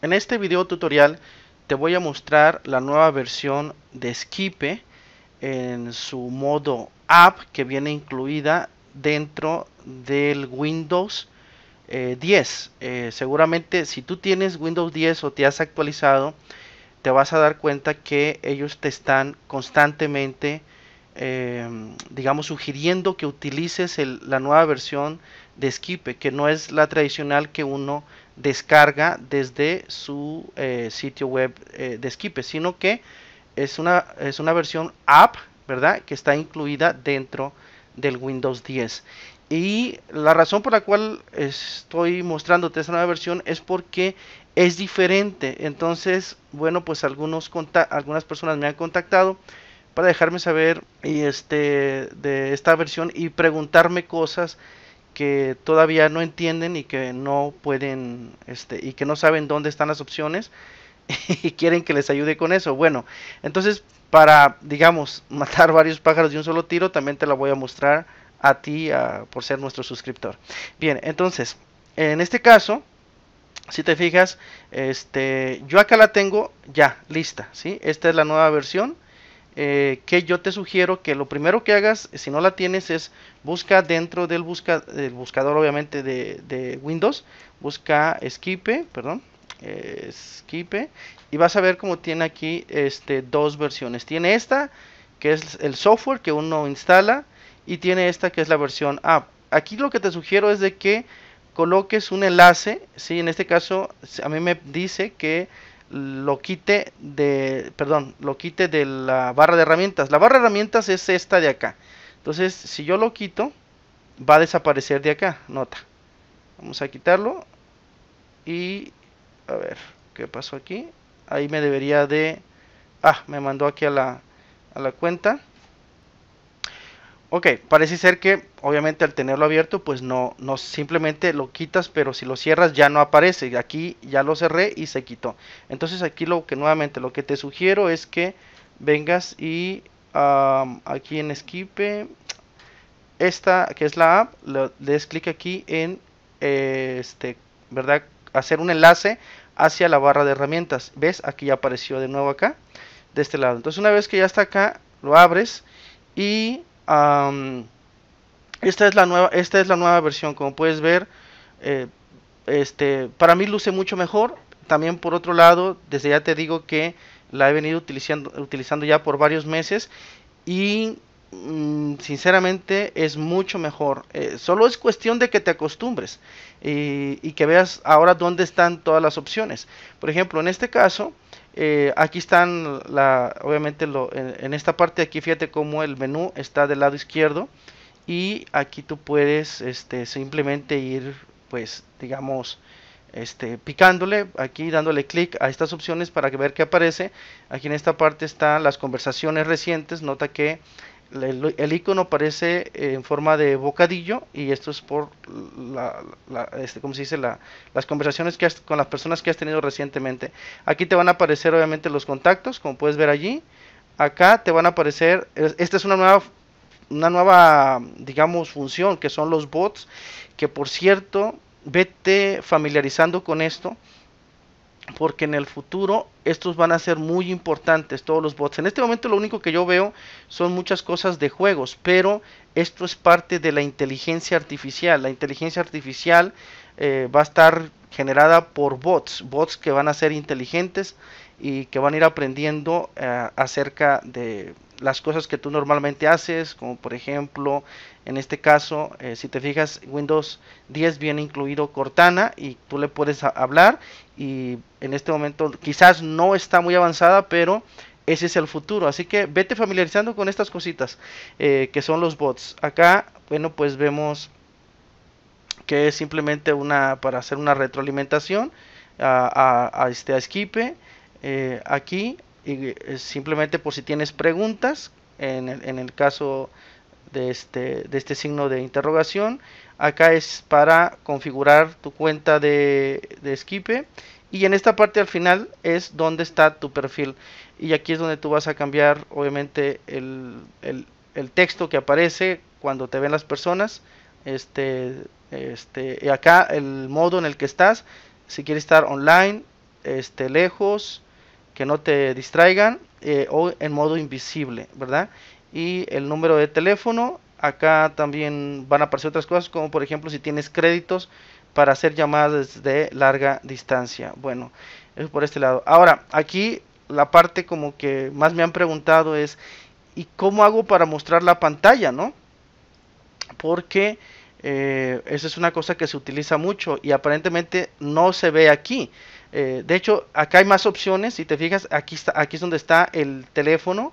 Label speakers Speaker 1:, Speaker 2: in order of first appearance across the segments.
Speaker 1: En este video tutorial te voy a mostrar la nueva versión de Skipe en su modo app que viene incluida dentro del Windows 10. Eh, eh, seguramente si tú tienes Windows 10 o te has actualizado, te vas a dar cuenta que ellos te están constantemente, em, digamos, sugiriendo que utilices la nueva versión de Skipe, que no es la tradicional que uno descarga desde su eh, sitio web eh, de Skype, sino que es una, es una versión app, ¿verdad? Que está incluida dentro del Windows 10. Y la razón por la cual estoy mostrándote esta nueva versión es porque es diferente. Entonces, bueno, pues algunos algunas personas me han contactado para dejarme saber y este, de esta versión y preguntarme cosas que todavía no entienden y que no pueden este y que no saben dónde están las opciones y quieren que les ayude con eso. Bueno, entonces para digamos matar varios pájaros de un solo tiro, también te la voy a mostrar a ti por ser nuestro suscriptor. Bien, entonces, en este caso, si te fijas, este yo acá la tengo ya lista, ¿sí? Esta es la nueva versión eh, que yo te sugiero que lo primero que hagas, eh, si no la tienes, es busca dentro del, busca, buscador, obviamente, de, Windows, busca Skipe, perdón, eh, y vas a ver cómo tiene aquí este, dos versiones. Tiene esta, que es el software que uno instala, y tiene esta, que es la versión app. Aquí lo que te sugiero es de que coloques un enlace, si en este caso a mí me dice que lo quite de, perdón, lo quite de la barra de herramientas. La barra de herramientas es esta de acá. Entonces, si yo lo quito, va a desaparecer de acá, nota. Vamos a quitarlo y a ver, ¿qué pasó aquí? Ahí me debería de ah, me mandó aquí a la a la cuenta. Ok, parece ser que obviamente al tenerlo abierto, pues no, no simplemente lo quitas, pero si lo cierras ya no aparece. Aquí ya lo cerré y se quitó. Entonces aquí lo que nuevamente lo que te sugiero es que vengas y aquí en Skipe, esta que es la app, le des clic aquí en eh, este, ¿verdad? Hacer un enlace hacia la barra de herramientas. ¿Ves? Aquí ya apareció de nuevo acá, de este lado. Entonces una vez que ya está acá, lo abres y esta, es la nueva, esta es la nueva versión, como puedes ver. Eh, este, para mí luce mucho mejor. También por otro lado, desde ya te digo que la he venido utilizando, utilizando ya por varios meses y mm, sinceramente es mucho mejor. Eh, solo es cuestión de que te acostumbres y, y, que veas ahora dónde están todas las opciones. Por ejemplo, en este caso, eh, aquí están, la, obviamente, lo, en, esta parte aquí, fíjate cómo el menú está del lado izquierdo. Y aquí tú puedes este, simplemente ir, pues, digamos, este, picándole, aquí dándole clic a estas opciones para ver qué aparece. Aquí en esta parte están las conversaciones recientes. Nota que el, icono aparece eh, en forma de bocadillo y esto es por la, este, se dice? La, las conversaciones que has, con las personas que has tenido recientemente. Aquí te van a aparecer obviamente los contactos, como puedes ver allí. Acá te van a aparecer, esta es una nueva, una nueva, digamos, función que son los bots, que por cierto, vete familiarizando con esto porque en el futuro estos van a ser muy importantes, todos los bots. En este momento lo único que yo veo son muchas cosas de juegos, pero esto es parte de la inteligencia artificial. La inteligencia artificial eh, va a estar generada por bots, bots que van a ser inteligentes y que van a ir aprendiendo eh, acerca de las cosas que tú normalmente haces, como por ejemplo, en este caso, eh, si te fijas, Windows 10 viene incluido Cortana y tú le puedes hablar y en este momento quizás no está muy avanzada, pero ese es el futuro. Así que vete familiarizando con estas cositas eh, que son los bots. Acá, bueno, pues vemos que es simplemente una para hacer una retroalimentación a, este a eh, aquí y eh, simplemente por si tienes preguntas en el, en el caso de este, de este, signo de interrogación acá es para configurar tu cuenta de, de y en esta parte al final es donde está tu perfil y aquí es donde tú vas a cambiar obviamente el, el, el texto que aparece cuando te ven las personas este, este y acá el modo en el que estás si quieres estar online este lejos que no te distraigan eh, o en modo invisible, ¿verdad? Y el número de teléfono, acá también van a aparecer otras cosas, como por ejemplo si tienes créditos para hacer llamadas de larga distancia. Bueno, es por este lado. Ahora, aquí la parte como que más me han preguntado es, ¿y cómo hago para mostrar la pantalla, no? Porque eh, esa es una cosa que se utiliza mucho y aparentemente no se ve aquí. Eh, de hecho, acá hay más opciones. Si te fijas, aquí, está, aquí es donde está el teléfono,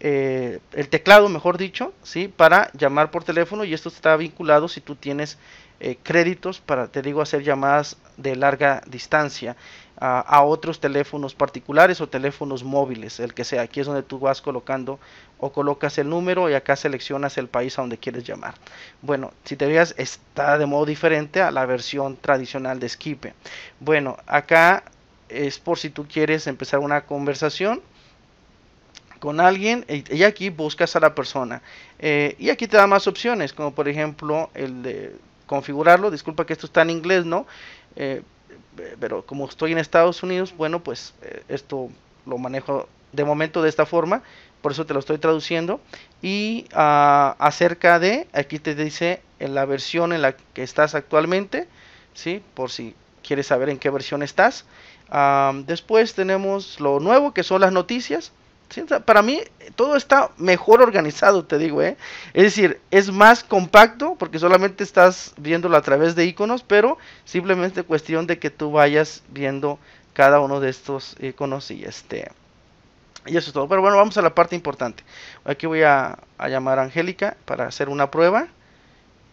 Speaker 1: eh, el teclado, mejor dicho, ¿sí? para llamar por teléfono. Y esto está vinculado si tú tienes eh, créditos para, te digo, hacer llamadas de larga distancia a, otros teléfonos particulares o teléfonos móviles, el que sea. Aquí es donde tú vas colocando o colocas el número y acá seleccionas el país a donde quieres llamar. Bueno, si te veas, está de modo diferente a la versión tradicional de Skype. Bueno, acá es por si tú quieres empezar una conversación con alguien y aquí buscas a la persona eh, y aquí te da más opciones como por ejemplo el de configurarlo. Disculpa que esto está en inglés, ¿no? Eh, pero como estoy en Estados Unidos, bueno, pues eh, esto lo manejo de momento de esta forma, por eso te lo estoy traduciendo. Y ah, acerca de, aquí te dice en la versión en la que estás actualmente, ¿sí? Por si quieres saber en qué versión estás. Ah, después tenemos lo nuevo que son las noticias. Para mí todo está mejor organizado, te digo, ¿eh? Es decir, es más compacto porque solamente estás viéndolo a través de iconos, pero simplemente cuestión de que tú vayas viendo cada uno de estos iconos y este... Y eso es todo. Pero bueno, vamos a la parte importante. Aquí voy a, a llamar a Angélica para hacer una prueba.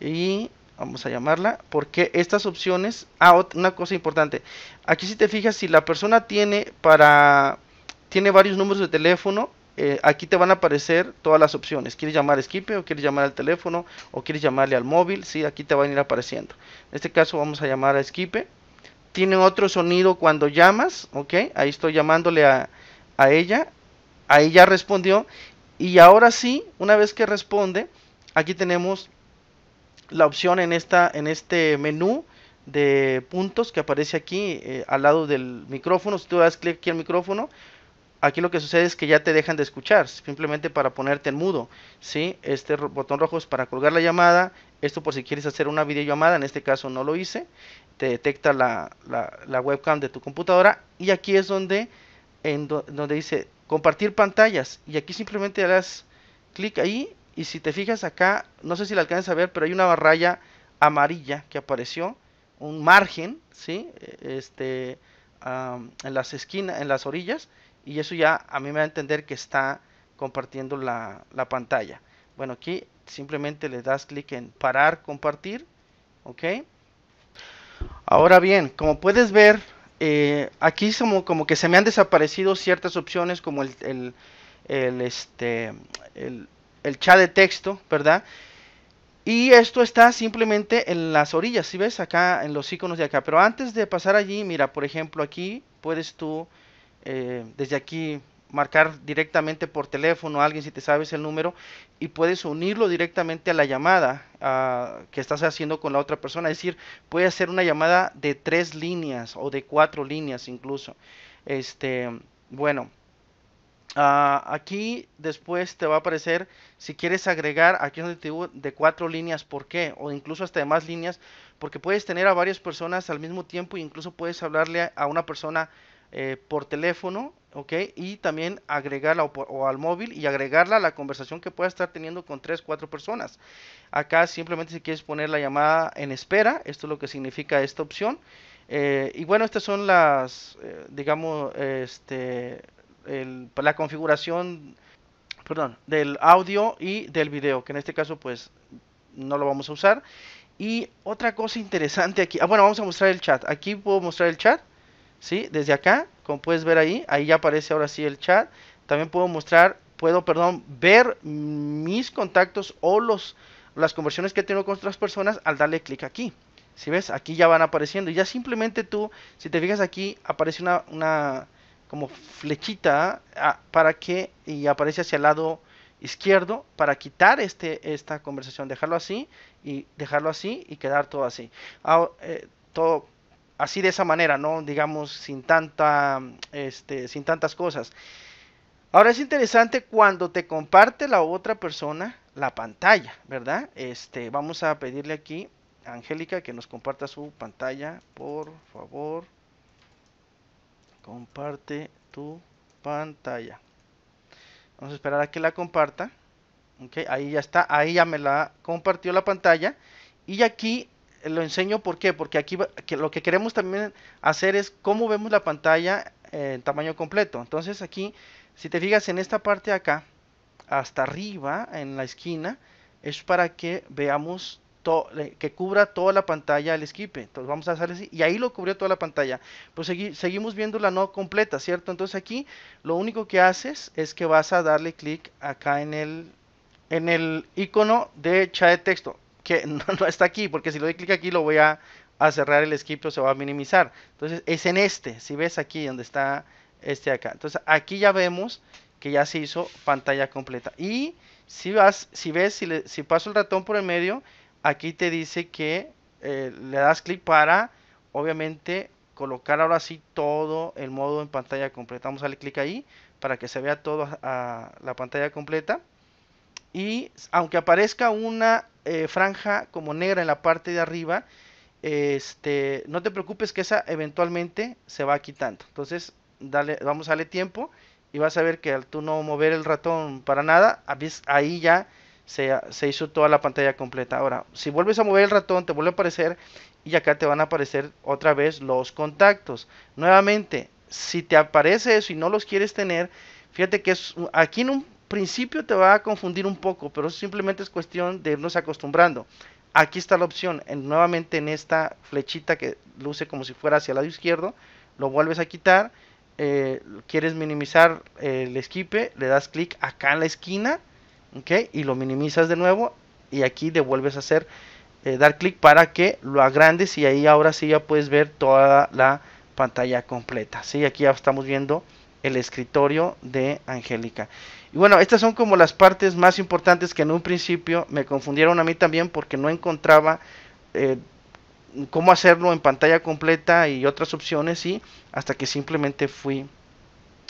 Speaker 1: Y vamos a llamarla, porque estas opciones, ah, una cosa importante, aquí si te fijas, si la persona tiene para tiene varios números de teléfono. Eh, aquí te van a aparecer todas las opciones. ¿Quieres llamar a Skype o quieres llamar al teléfono o quieres llamarle al móvil? Sí, aquí te van a ir apareciendo. En este caso vamos a llamar a Skype. Tiene otro sonido cuando llamas, ¿ok? Ahí estoy llamándole a, a ella. Ahí ya respondió. Y ahora sí, una vez que responde, aquí tenemos la opción en, esta, en este menú de puntos que aparece aquí eh, al lado del micrófono. Si tú das clic aquí al micrófono, aquí lo que sucede es que ya te dejan de escuchar, simplemente para ponerte en mudo, ¿sí? Este botón rojo es para colgar la llamada, esto por si quieres hacer una videollamada, en este caso no lo hice, te detecta la, webcam de tu computadora y aquí es donde, en donde dice compartir pantallas y aquí simplemente harás clic ahí y si te fijas acá, no sé si la alcanzas a ver, pero hay una raya amarilla que apareció, un margen, ¿sí? E-, este, en las esquinas, en las orillas, y eso ya a mí me va a entender que está compartiendo la, pantalla. Bueno, aquí simplemente le das clic en parar, compartir, ok. Ahora bien, como puedes ver, eh, aquí como, como que se me han desaparecido ciertas opciones como el, este, el, chat de texto, ¿verdad? Y esto está simplemente en las orillas, si ves acá en los iconos de acá. Pero antes de pasar allí, mira, por ejemplo, aquí puedes tú eh, desde aquí marcar directamente por teléfono a alguien si te sabes el número y puedes unirlo directamente a la llamada que estás haciendo con la otra persona. Es decir, puede hacer una llamada de tres líneas o de cuatro líneas incluso. Este, bueno, ah, aquí después te va a aparecer si quieres agregar, aquí donde de cuatro líneas, ¿por qué? O incluso hasta de más líneas, porque puedes tener a varias personas al mismo tiempo e incluso puedes hablarle a una persona eh, por teléfono, ¿ok? Y también agregarla o, al móvil y agregarla a la conversación que pueda estar teniendo con 3, 4 personas. Acá simplemente si quieres poner la llamada en espera, esto es lo que significa esta opción. Eh, y bueno, estas son las, eh, digamos, este, la configuración, perdón, del audio y del video, que en este caso pues no lo vamos a usar. Y otra cosa interesante aquí, ah, bueno, vamos a mostrar el chat. Aquí puedo mostrar el chat. ¿sí? Desde acá, como puedes ver ahí, ahí ya aparece ahora sí el chat. También puedo mostrar, puedo, perdón, ver mis contactos o los, las conversiones que tengo con otras personas al darle clic aquí. Si ves, aquí ya van apareciendo. Y ya simplemente tú, si te fijas aquí, aparece una, una como flechita ah, para que, y aparece hacia el lado izquierdo para quitar este, esta conversación, dejarlo así y dejarlo así y quedar todo así. Eh, todo así de esa manera, ¿no? Digamos, sin, tanta, este, sin tantas cosas. Ahora es interesante cuando te comparte la otra persona la pantalla, ¿verdad? Este, vamos a pedirle aquí a Angélica que nos comparta su pantalla, por favor. Comparte tu pantalla. Vamos a esperar a que la comparta. Okay, ahí ya está, ahí ya me la compartió la pantalla. Y aquí lo enseño ¿por qué? Porque aquí lo que queremos también hacer es cómo vemos la pantalla en tamaño completo. Entonces aquí, si te fijas en esta parte de acá, hasta arriba, en la esquina, es para que veamos que cubra toda la pantalla el skip Entonces vamos a hacer así. Y ahí lo cubrió toda la pantalla. Pues seguimos viendo la no completa, ¿cierto? Entonces aquí lo único que haces es que vas a darle clic acá en el, en el icono de chat de texto que no, está aquí, porque si lo doy clic aquí lo voy a, cerrar el script o se va a minimizar. Entonces es en este, si ves aquí donde está este acá. Entonces aquí ya vemos que ya se hizo pantalla completa. Y si vas, si ves, si, le, si paso el ratón por el medio, aquí te dice que eh, le das clic para, obviamente, colocar ahora sí todo el modo en pantalla completa. Vamos a darle clic ahí para que se vea todo la pantalla completa y aunque aparezca una eh, franja como negra en la parte de arriba, este, no te preocupes que esa eventualmente se va quitando. Entonces, dale, vamos a darle tiempo y vas a ver que al tú no mover el ratón para nada, ahí ya se, se, hizo toda la pantalla completa. Ahora, si vuelves a mover el ratón, te vuelve a aparecer y acá te van a aparecer otra vez los contactos. Nuevamente, si te aparece eso y no los quieres tener, fíjate que es, aquí en un principio te va a confundir un poco, pero simplemente es cuestión de irnos acostumbrando. Aquí está la opción, nuevamente en esta flechita que luce como si fuera hacia el lado izquierdo, lo vuelves a quitar, eh, quieres minimizar el esquipe, le das clic acá en la esquina, ¿ok? Y lo minimizas de nuevo y aquí devuelves a hacer, eh, dar clic para que lo agrandes y ahí ahora sí ya puedes ver toda la pantalla completa, ¿sí? Aquí ya estamos viendo el escritorio de Angélica. Y bueno, estas son como las partes más importantes que en un principio me confundieron a mí también porque no encontraba eh, cómo hacerlo en pantalla completa y otras opciones y hasta que simplemente fui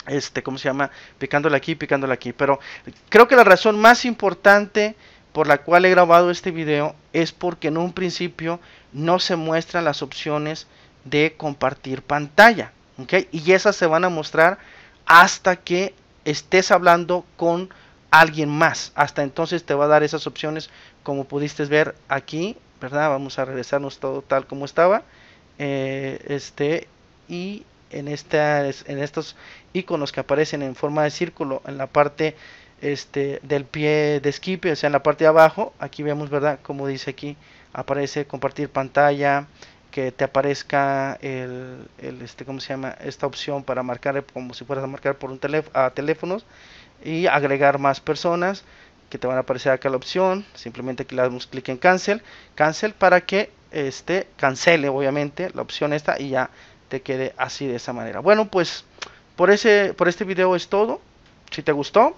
Speaker 1: este, ¿cómo se llama? Picándola aquí, picándola aquí. Pero creo que la razón más importante por la cual he grabado este video es porque en un principio no se muestran las opciones de compartir pantalla. Y esas se van a mostrar hasta que estés hablando con alguien más. Hasta entonces te va a dar esas opciones como pudiste ver aquí, ¿verdad? Vamos a regresarnos todo tal como estaba. Eh, este, y en, esta en estos iconos que aparecen en forma de círculo en la parte este, del pie de skip, o sea, en la parte de abajo, aquí vemos, ¿verdad? Como dice aquí, aparece compartir pantalla, que te aparezca el, este cómo se llama esta opción para marcar como si fueras a marcar por un teléfono a teléfonos y agregar más personas que te van a aparecer acá la opción simplemente que le damos clic en cancel cancel para que este cancele obviamente la opción esta y ya te quede así de esa manera bueno pues por ese por este video es todo si te gustó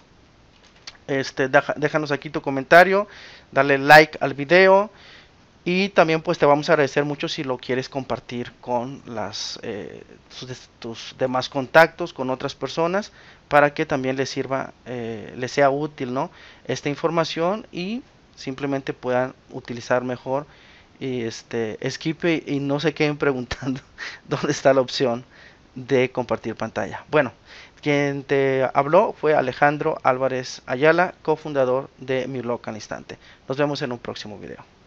Speaker 1: este déjanos aquí tu comentario dale like al video y también pues te vamos a agradecer mucho si lo quieres compartir con las, eh, tus, demás contactos, con otras personas, para que también les sirva, eh, les sea útil ¿no? esta información y simplemente puedan utilizar mejor y este, y no se queden preguntando dónde está la opción de compartir pantalla. Bueno, quien te habló fue Alejandro Álvarez Ayala, cofundador de Mi Local Instante. Nos vemos en un próximo video.